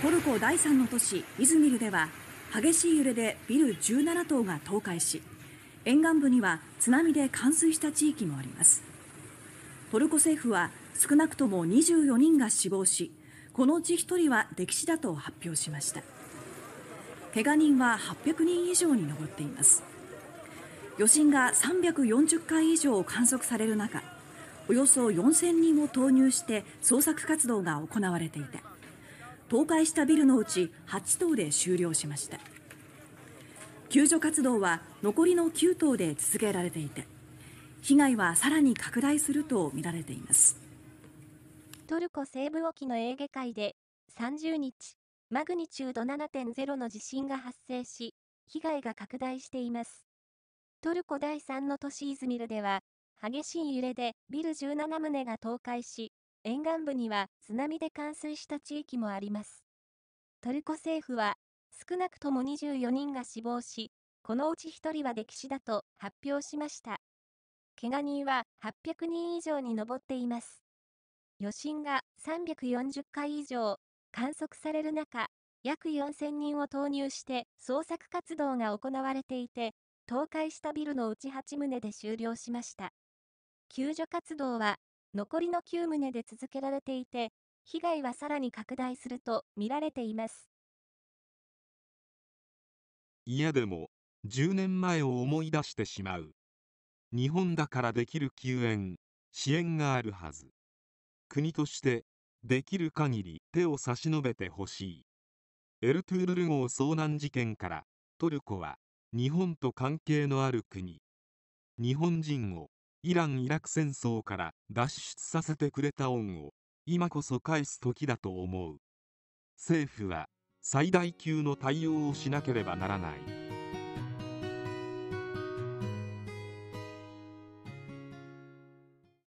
トルコ第3の都市イズミルでは激しい揺れでビル17棟が倒壊し沿岸部には津波で冠水した地域もありますトルコ政府は少なくとも24人が死亡しこのうち1人は溺死だと発表しました怪我人は800人以上に上っています余震が340回以上観測される中およそ4000人を投入して捜索活動が行われていた倒壊したビルのうち8棟で終了しました救助活動は残りの9棟で続けられていて被害はさらに拡大するとみられていますトルコ西部沖のエーゲ海で30日マグニチュード7.0の地震が発生し被害が拡大していますトルコ第3の都市イズミルでは激しい揺れでビル17棟が倒壊し沿岸部には津波で冠水した地域もあります。トルコ政府は、少なくとも24人が死亡し、このうち1人は溺死だと発表しました。けが人は800人以上に上っています。余震が340回以上観測される中、約4000人を投入して捜索活動が行われていて、倒壊したビルのうち8棟で終了しました。救助活動は残りの9棟で続けられていて、被害はさらに拡大すると見られています。嫌でも、10年前を思い出してしまう。日本だからできる救援、支援があるはず。国として、できる限り手を差し伸べてほしい。エルトゥールル号遭難事件から、トルコは、日本と関係のある国。日本人をイラン・イラク戦争から脱出させてくれた恩を今こそ返す時だと思う政府は最大級の対応をしなければならない